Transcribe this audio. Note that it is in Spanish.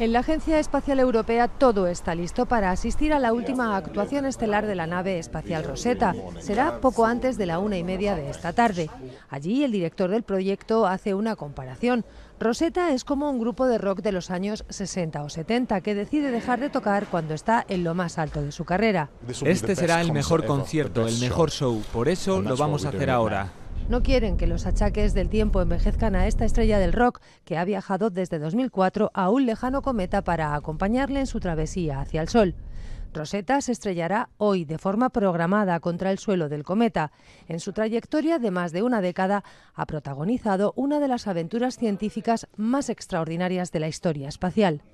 En la Agencia Espacial Europea todo está listo para asistir a la última actuación estelar de la nave espacial Rosetta. Será poco antes de la una y media de esta tarde. Allí el director del proyecto hace una comparación. Rosetta es como un grupo de rock de los años 60 o 70 que decide dejar de tocar cuando está en lo más alto de su carrera. Este será el mejor concierto, el mejor show, por eso lo vamos a hacer ahora. No quieren que los achaques del tiempo envejezcan a esta estrella del rock que ha viajado desde 2004 a un lejano cometa para acompañarle en su travesía hacia el Sol. Rosetta se estrellará hoy de forma programada contra el suelo del cometa. En su trayectoria de más de una década ha protagonizado una de las aventuras científicas más extraordinarias de la historia espacial.